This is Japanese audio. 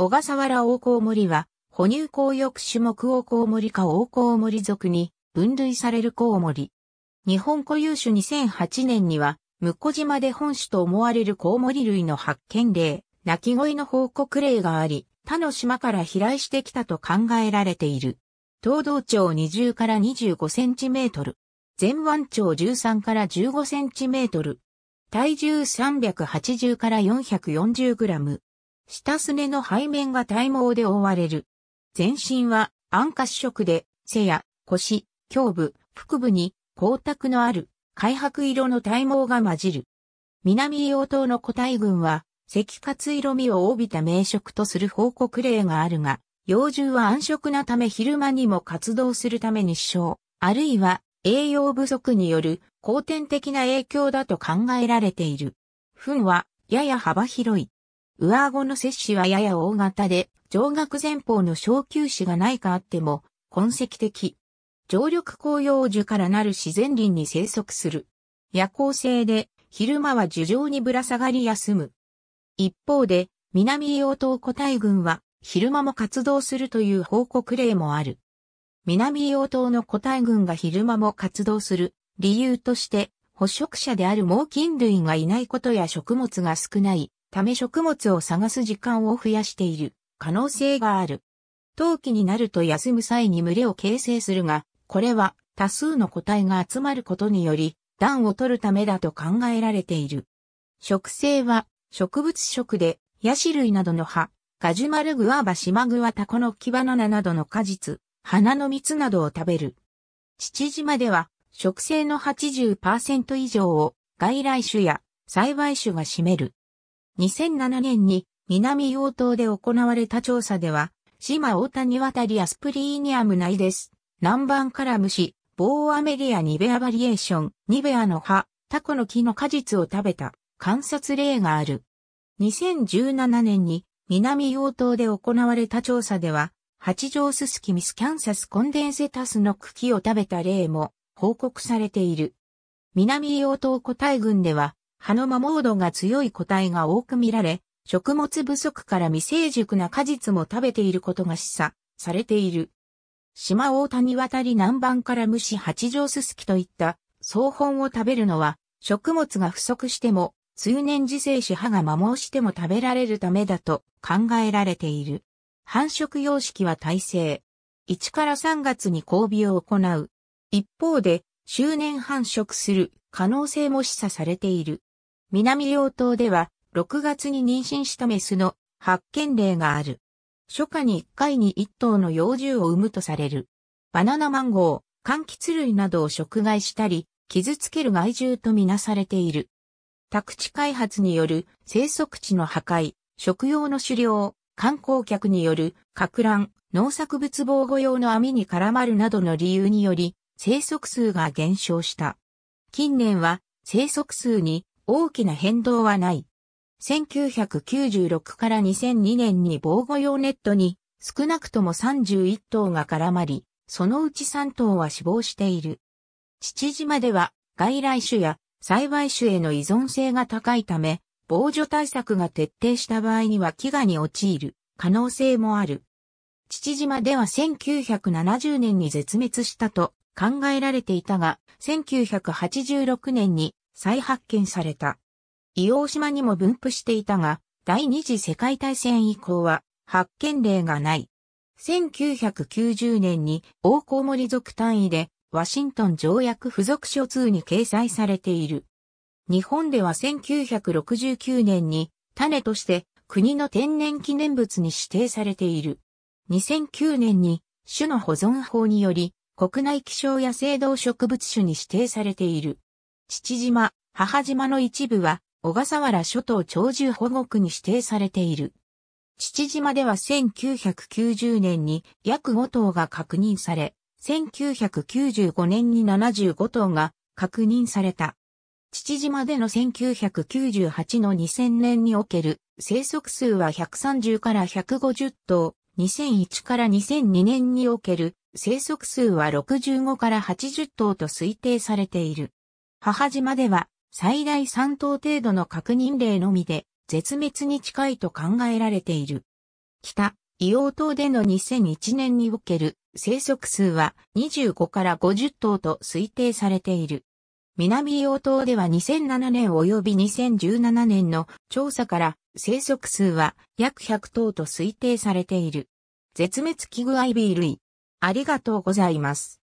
小笠原大コウモリは、哺乳公翼種目大コウモリか大コウモリ族に分類されるコウモリ。日本固有種2008年には、向島で本種と思われるコウモリ類の発見例、鳴き声の報告例があり、他の島から飛来してきたと考えられている。東道長20から25センチメートル。前腕長13から15センチメートル。体重380から440グラム。下すねの背面が体毛で覆われる。全身は暗褐色で、背や腰、胸部、腹部に光沢のある開白色の体毛が混じる。南硫黄島の個体群は、赤褐色味を帯びた名色とする報告例があるが、幼獣は暗色なため昼間にも活動するために死傷、あるいは栄養不足による後天的な影響だと考えられている。糞はやや幅広い。上顎の摂氏はやや大型で、上額前方の小球子がないかあっても、痕跡的。常緑紅葉樹からなる自然林に生息する。夜行性で、昼間は樹上にぶら下がり休む。一方で、南硫黄島個体群は、昼間も活動するという報告例もある。南硫黄島の個体群が昼間も活動する理由として、捕食者である猛禽類がいないことや食物が少ないため食物を探す時間を増やしている可能性がある。冬季になると休む際に群れを形成するが、これは多数の個体が集まることにより、暖を取るためだと考えられている。植生は植物食で、ヤシ類などの葉、ガジュマルグアバシマグワタコのキバナナなどの果実、花の蜜などを食べる。父島では植生の80%以上を外来種や栽培種が占める。2007年に南洋島で行われた調査では、島大谷渡りアスプリーニアム内です。南蛮ラムシ、ボーアメリアニベアバリエーション、ニベアの葉、タコの木の果実を食べた観察例がある。2017年に南洋島で行われた調査では、八丈ススキミスキャンサスコンデンセタスの茎を食べた例も報告されている。南洋島個体群では葉の摩耗度が強い個体が多く見られ、食物不足から未成熟な果実も食べていることが示唆されている。島大谷渡り南蛮から虫八条すすきといった草本を食べるのは食物が不足しても通年自生し葉が摩耗しても食べられるためだと考えられている。繁殖様式は耐性。1から3月に交尾を行う。一方で、周年繁殖する可能性も示唆されている。南両島では、6月に妊娠したメスの発見例がある。初夏に1回に1頭の幼獣を産むとされる。バナナマンゴー、柑橘類などを食害したり、傷つける害獣とみなされている。宅地開発による生息地の破壊、食用の狩猟、観光客による拡乱、農作物防護用の網に絡まるなどの理由により、生息数が減少した。近年は生息数に大きな変動はない。1996から2002年に防護用ネットに少なくとも31頭が絡まり、そのうち3頭は死亡している。父島では外来種や栽培種への依存性が高いため、防除対策が徹底した場合には飢餓に陥る可能性もある。父島では1970年に絶滅したと考えられていたが、1986年に再発見された。伊黄島にも分布していたが、第二次世界大戦以降は発見例がない。1990年に大コウモリ属単位でワシントン条約付属書通に掲載されている。日本では1969年に種として国の天然記念物に指定されている。2009年に種の保存法により国内気象野生動植物種に指定されている。父島、母島の一部は小笠原諸島鳥獣保護区に指定されている。父島では1990年に約5頭が確認され、1995年に75頭が確認された。父島での1998の2000年における生息数は130から150頭、2001から2002年における生息数は65から80頭と推定されている。母島では最大3頭程度の確認例のみで、絶滅に近いと考えられている。北、硫黄島での2001年における生息数は25から50頭と推定されている。南硫黄島では2007年及び2017年の調査から生息数は約100頭と推定されている。絶滅危惧アイビー類。ありがとうございます。